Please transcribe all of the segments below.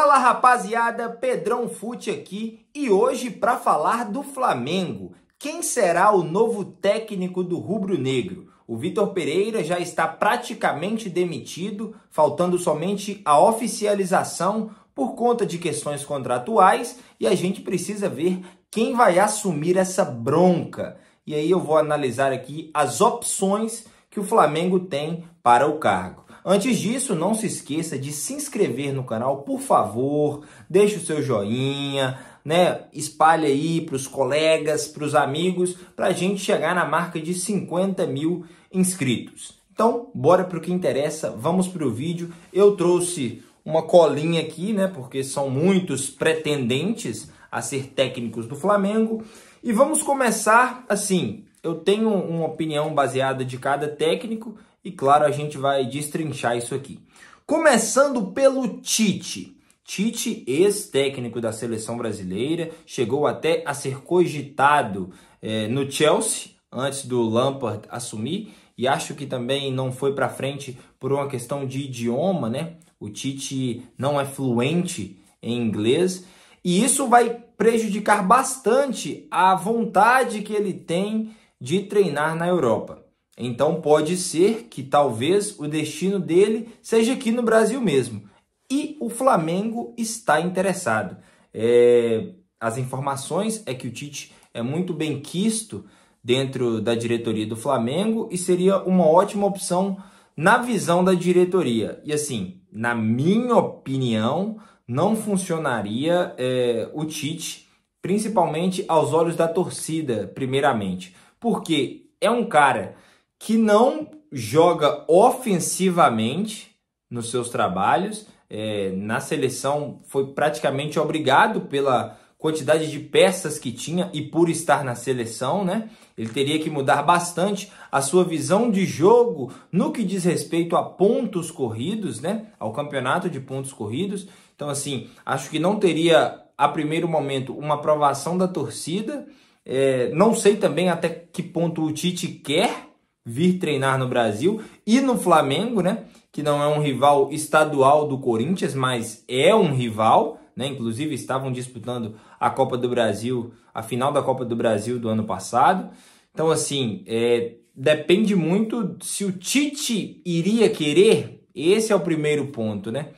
Fala rapaziada, Pedrão Fute aqui e hoje para falar do Flamengo. Quem será o novo técnico do Rubro Negro? O Vitor Pereira já está praticamente demitido, faltando somente a oficialização por conta de questões contratuais e a gente precisa ver quem vai assumir essa bronca. E aí eu vou analisar aqui as opções que o Flamengo tem para o cargo. Antes disso, não se esqueça de se inscrever no canal, por favor, deixe o seu joinha, né? Espalhe aí para os colegas, para os amigos, para a gente chegar na marca de 50 mil inscritos. Então, bora para o que interessa, vamos para o vídeo. Eu trouxe uma colinha aqui, né? Porque são muitos pretendentes a ser técnicos do Flamengo. E vamos começar assim. Eu tenho uma opinião baseada de cada técnico e claro, a gente vai destrinchar isso aqui. Começando pelo Tite. Tite, ex-técnico da seleção brasileira, chegou até a ser cogitado é, no Chelsea antes do Lampard assumir e acho que também não foi para frente por uma questão de idioma, né? O Tite não é fluente em inglês e isso vai prejudicar bastante a vontade que ele tem de treinar na Europa. Então pode ser que talvez o destino dele seja aqui no Brasil mesmo. E o Flamengo está interessado. É, as informações é que o Tite é muito bem quisto dentro da diretoria do Flamengo e seria uma ótima opção na visão da diretoria. E assim, na minha opinião, não funcionaria é, o Tite, principalmente aos olhos da torcida, primeiramente, porque é um cara que não joga ofensivamente nos seus trabalhos. É, na seleção foi praticamente obrigado pela quantidade de peças que tinha e por estar na seleção, né? Ele teria que mudar bastante a sua visão de jogo no que diz respeito a pontos corridos, né? Ao campeonato de pontos corridos. Então, assim, acho que não teria a primeiro momento uma aprovação da torcida. É, não sei também até que ponto o Tite quer vir treinar no Brasil e no Flamengo, né? Que não é um rival estadual do Corinthians, mas é um rival, né? Inclusive estavam disputando a Copa do Brasil, a final da Copa do Brasil do ano passado. Então, assim, é, depende muito se o Tite iria querer. Esse é o primeiro ponto, né?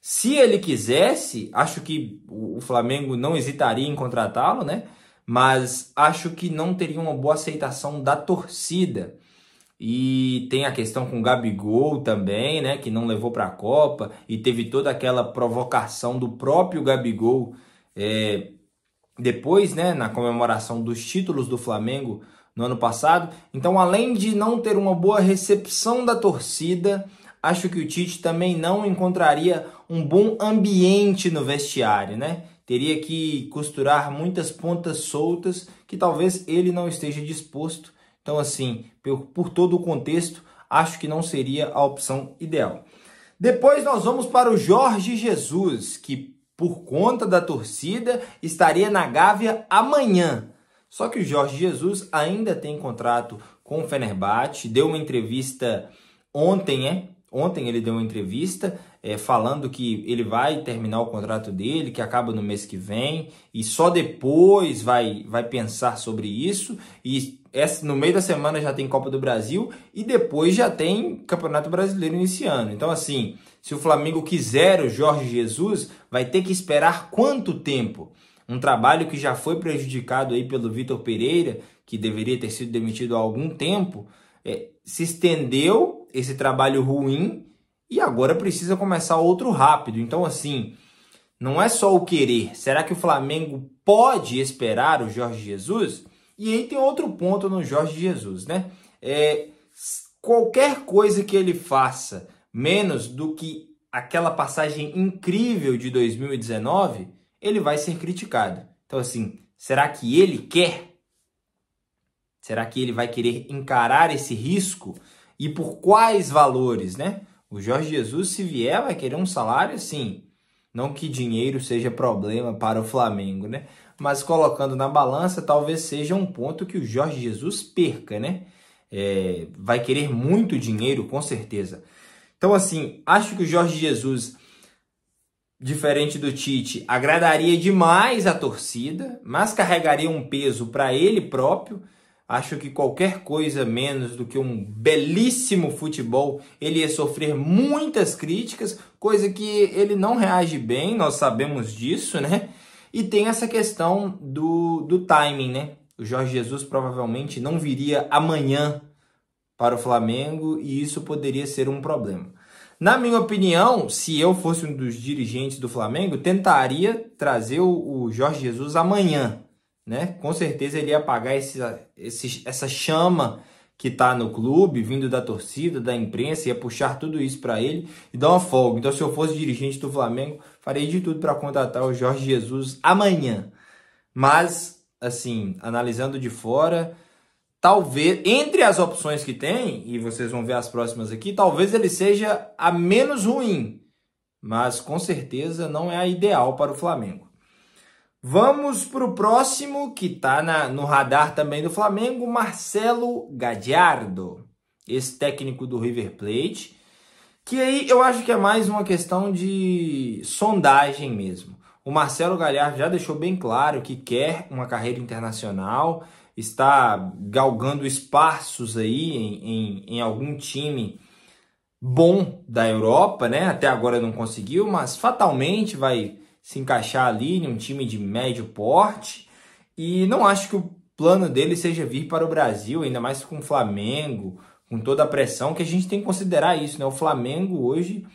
Se ele quisesse, acho que o Flamengo não hesitaria em contratá-lo, né? Mas acho que não teria uma boa aceitação da torcida. E tem a questão com o Gabigol também, né, que não levou para a Copa e teve toda aquela provocação do próprio Gabigol é, depois, né, na comemoração dos títulos do Flamengo no ano passado. Então, além de não ter uma boa recepção da torcida, acho que o Tite também não encontraria um bom ambiente no vestiário, né? Teria que costurar muitas pontas soltas que talvez ele não esteja disposto então, assim, por, por todo o contexto, acho que não seria a opção ideal. Depois nós vamos para o Jorge Jesus, que por conta da torcida estaria na Gávea amanhã. Só que o Jorge Jesus ainda tem contrato com o Fenerbahçe, deu uma entrevista ontem, é? Ontem ele deu uma entrevista é, falando que ele vai terminar o contrato dele, que acaba no mês que vem, e só depois vai, vai pensar sobre isso. E essa, no meio da semana já tem Copa do Brasil e depois já tem Campeonato Brasileiro iniciando. Então, assim, se o Flamengo quiser o Jorge Jesus, vai ter que esperar quanto tempo? Um trabalho que já foi prejudicado aí pelo Vitor Pereira, que deveria ter sido demitido há algum tempo, é, se estendeu esse trabalho ruim e agora precisa começar outro rápido. Então, assim, não é só o querer. Será que o Flamengo pode esperar o Jorge Jesus? E aí tem outro ponto no Jorge Jesus, né? É, qualquer coisa que ele faça menos do que aquela passagem incrível de 2019, ele vai ser criticado. Então, assim, será que ele quer? Será que ele vai querer encarar esse risco? E por quais valores, né? O Jorge Jesus, se vier, vai querer um salário, sim. Não que dinheiro seja problema para o Flamengo, né? Mas colocando na balança, talvez seja um ponto que o Jorge Jesus perca, né? É, vai querer muito dinheiro, com certeza. Então, assim, acho que o Jorge Jesus, diferente do Tite, agradaria demais a torcida, mas carregaria um peso para ele próprio Acho que qualquer coisa menos do que um belíssimo futebol, ele ia sofrer muitas críticas, coisa que ele não reage bem, nós sabemos disso, né? E tem essa questão do, do timing, né? O Jorge Jesus provavelmente não viria amanhã para o Flamengo e isso poderia ser um problema. Na minha opinião, se eu fosse um dos dirigentes do Flamengo, tentaria trazer o, o Jorge Jesus amanhã, né? Com certeza ele ia apagar esse, esse, essa chama que está no clube, vindo da torcida, da imprensa, ia puxar tudo isso para ele e dar uma folga. Então, se eu fosse dirigente do Flamengo, farei de tudo para contratar o Jorge Jesus amanhã. Mas, assim, analisando de fora, talvez, entre as opções que tem, e vocês vão ver as próximas aqui, talvez ele seja a menos ruim, mas com certeza não é a ideal para o Flamengo. Vamos para o próximo, que está no radar também do Flamengo, Marcelo Gadiardo, esse técnico do River Plate, que aí eu acho que é mais uma questão de sondagem mesmo. O Marcelo Gallardo já deixou bem claro que quer uma carreira internacional, está galgando espaços aí em, em, em algum time bom da Europa, né? Até agora não conseguiu, mas fatalmente vai se encaixar ali em um time de médio porte. E não acho que o plano dele seja vir para o Brasil, ainda mais com o Flamengo, com toda a pressão, que a gente tem que considerar isso, né? O Flamengo hoje,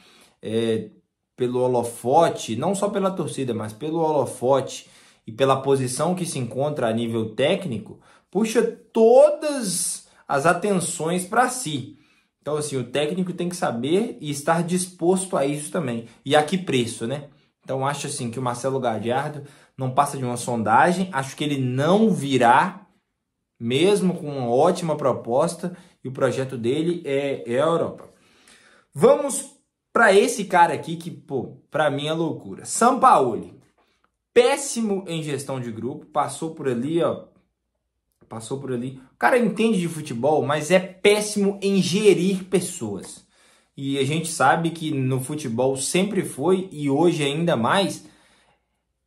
é, pelo holofote, não só pela torcida, mas pelo holofote e pela posição que se encontra a nível técnico, puxa todas as atenções para si. Então, assim, o técnico tem que saber e estar disposto a isso também. E a que preço, né? Então acho assim que o Marcelo Gadiardo não passa de uma sondagem, acho que ele não virá, mesmo com uma ótima proposta, e o projeto dele é, é a Europa. Vamos para esse cara aqui que, pô, para mim é loucura. Sampaoli. Péssimo em gestão de grupo, passou por ali, ó. Passou por ali. O cara entende de futebol, mas é péssimo em gerir pessoas e a gente sabe que no futebol sempre foi e hoje ainda mais,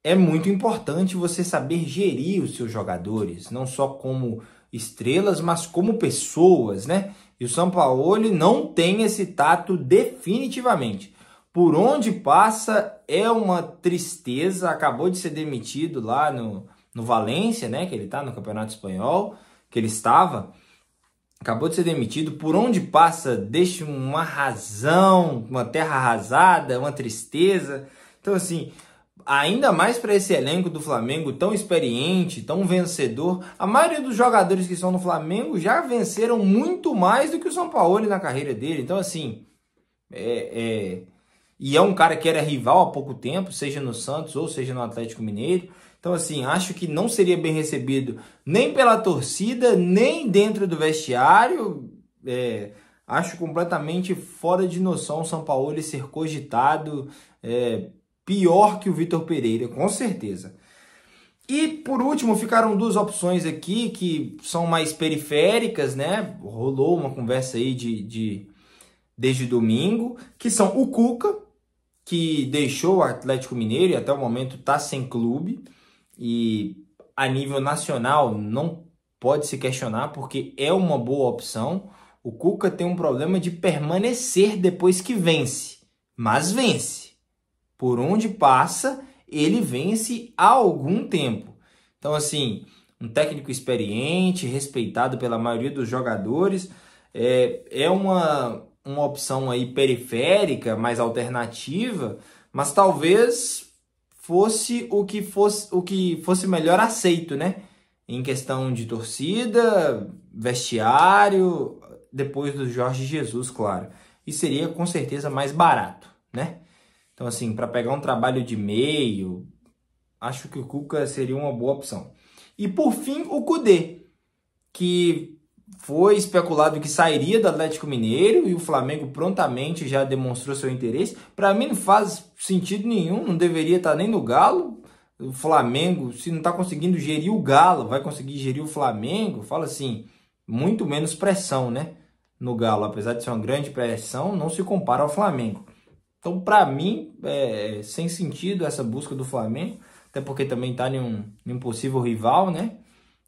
é muito importante você saber gerir os seus jogadores, não só como estrelas, mas como pessoas, né? E o Sampaoli não tem esse tato definitivamente. Por onde passa é uma tristeza, acabou de ser demitido lá no, no Valência, né? Que ele tá no Campeonato Espanhol, que ele estava acabou de ser demitido, por onde passa deixa uma razão, uma terra arrasada, uma tristeza. Então, assim, ainda mais para esse elenco do Flamengo tão experiente, tão vencedor, a maioria dos jogadores que estão no Flamengo já venceram muito mais do que o São Paulo na carreira dele. Então, assim, é, é... e é um cara que era rival há pouco tempo, seja no Santos ou seja no Atlético Mineiro. Então, assim, acho que não seria bem recebido nem pela torcida, nem dentro do vestiário. É, acho completamente fora de noção o São Paulo ser cogitado é, pior que o Vitor Pereira, com certeza. E por último, ficaram duas opções aqui que são mais periféricas, né? Rolou uma conversa aí de, de desde domingo, que são o Cuca, que deixou o Atlético Mineiro e até o momento está sem clube e a nível nacional não pode se questionar porque é uma boa opção. O Cuca tem um problema de permanecer depois que vence, mas vence. Por onde passa, ele vence há algum tempo. Então, assim, um técnico experiente, respeitado pela maioria dos jogadores, é, é uma, uma opção aí periférica, mais alternativa, mas talvez fosse o que fosse o que fosse melhor aceito, né? Em questão de torcida, vestiário, depois do Jorge Jesus, claro. E seria com certeza mais barato, né? Então assim, para pegar um trabalho de meio, acho que o Cuca seria uma boa opção. E por fim, o Cudê, que foi especulado que sairia do Atlético Mineiro e o Flamengo prontamente já demonstrou seu interesse. Para mim não faz sentido nenhum, não deveria estar tá nem no Galo. O Flamengo, se não está conseguindo gerir o Galo, vai conseguir gerir o Flamengo? Fala assim, muito menos pressão, né? No Galo, apesar de ser uma grande pressão, não se compara ao Flamengo. Então, para mim, é sem sentido essa busca do Flamengo, até porque também está em um, em um possível rival, né?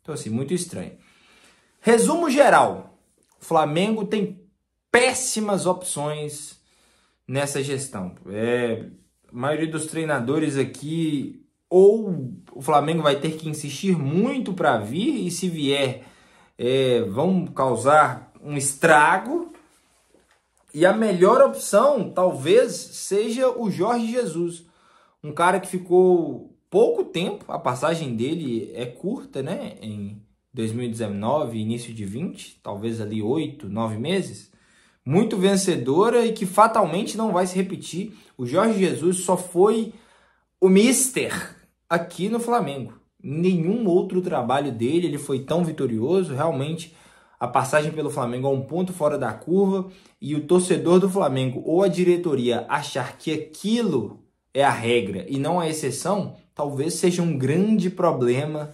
Então, assim, muito estranho. Resumo geral: o Flamengo tem péssimas opções nessa gestão. É, a maioria dos treinadores aqui, ou o Flamengo vai ter que insistir muito para vir, e se vier, é, vão causar um estrago. E a melhor opção talvez seja o Jorge Jesus, um cara que ficou pouco tempo, a passagem dele é curta, né? Em 2019, início de 20, talvez ali 8, 9 meses, muito vencedora e que fatalmente não vai se repetir. O Jorge Jesus só foi o mister aqui no Flamengo. Nenhum outro trabalho dele, ele foi tão vitorioso, realmente a passagem pelo Flamengo é um ponto fora da curva e o torcedor do Flamengo ou a diretoria achar que aquilo é a regra e não a exceção, talvez seja um grande problema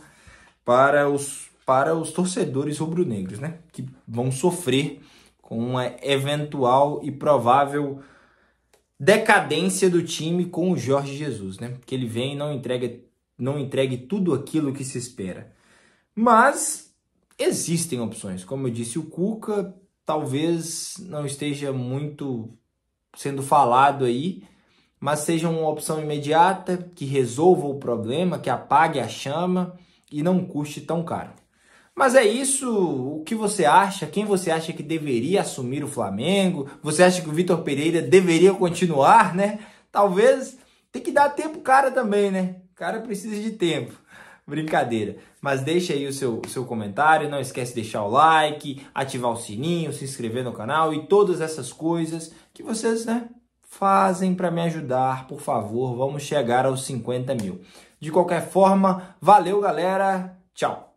para os para os torcedores rubro-negros, né? Que vão sofrer com uma eventual e provável decadência do time com o Jorge Jesus, né? Que ele vem e não entrega, não entregue tudo aquilo que se espera. Mas existem opções, como eu disse, o Cuca talvez não esteja muito sendo falado aí, mas seja uma opção imediata que resolva o problema, que apague a chama e não custe tão caro. Mas é isso o que você acha? Quem você acha que deveria assumir o Flamengo? Você acha que o Vitor Pereira deveria continuar, né? Talvez tem que dar tempo cara também, né? O cara precisa de tempo. Brincadeira. Mas deixa aí o seu, o seu comentário, não esquece de deixar o like, ativar o sininho, se inscrever no canal e todas essas coisas que vocês, né, fazem para me ajudar, por favor. Vamos chegar aos 50 mil. De qualquer forma, valeu, galera. Tchau.